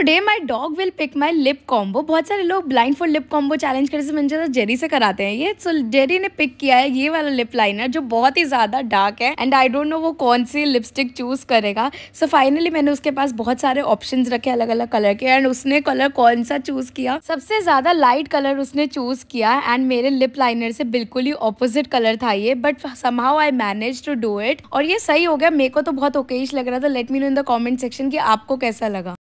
today my dog will pick my lip combo बहुत सारे लोग blind for lip combo challenge करते से मुझे जेरी तो से कराते हैं ये सो so, जेरी ने पिक किया है ये वाला लिप लाइनर जो बहुत ही ज़्यादा डार्क है एंड आई डोंट नो वो कौन सी लिपस्टिक चूज़ करेगा सो so, फाइनली मैंने उसके पास बहुत सारे ऑप्शन रखे अलग अलग कलर के एंड उसने कलर कौन सा चूज़ किया सबसे ज़्यादा लाइट कलर उसने चूज़ किया एंड मेरे लिप लाइनर से बिल्कुल ही ऑपोजिट कलर था ये but somehow I manage to do it और ये सही हो गया मेरे को तो बहुत ओकेज लग रहा था let me know in the comment section की आपको कैसा लगा